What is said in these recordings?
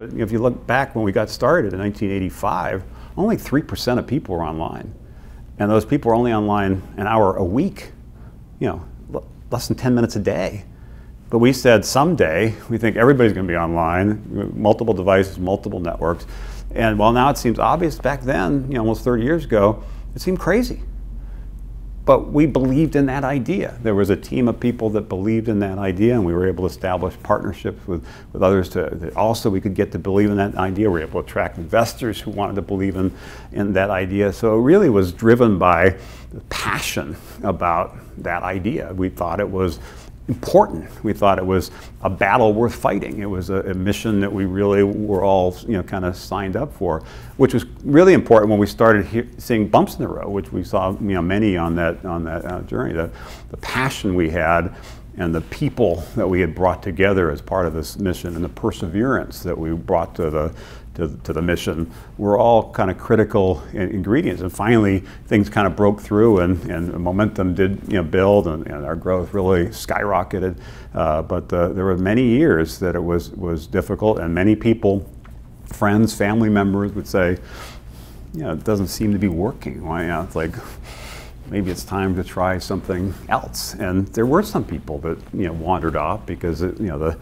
But if you look back when we got started in 1985, only 3% of people were online. And those people were only online an hour a week, you know, less than 10 minutes a day. But we said someday we think everybody's going to be online, multiple devices, multiple networks. And while now it seems obvious, back then, you know, almost 30 years ago, it seemed crazy. But we believed in that idea. There was a team of people that believed in that idea, and we were able to establish partnerships with, with others to also we could get to believe in that idea. We were able to attract investors who wanted to believe in, in that idea. So it really was driven by passion about that idea. We thought it was important. We thought it was a battle worth fighting. It was a, a, mission that we really were all you know kind of signed up for, which was really important when we started seeing bumps in the road, which we saw you know many on that on that uh, journey. The, the passion we had and the people that we had brought together as part of this mission and the perseverance that we brought to the to, to the mission were all kind of critical ingredients. And finally, things kind of broke through and, and momentum did you know, build and, and our growth really skyrocketed. Uh, but there were many years that it was, was difficult and many people, friends, family members would say, you know, it doesn't seem to be working. Why, you know, it's like, maybe it's time to try something else. And there were some people that you know wandered off because it, you know the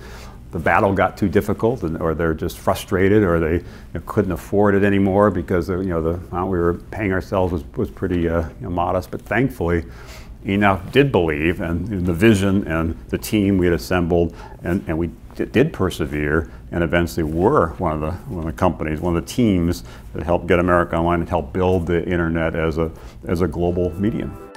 the battle got too difficult, and, or they're just frustrated, or they you know, couldn't afford it anymore because you know the amount we were paying ourselves was was pretty uh, you know, modest. But thankfully, enough did believe and the vision and the team we had assembled and, and we did persevere and eventually were one of, the, one of the companies, one of the teams that helped get America Online and helped build the internet as a, as a global medium.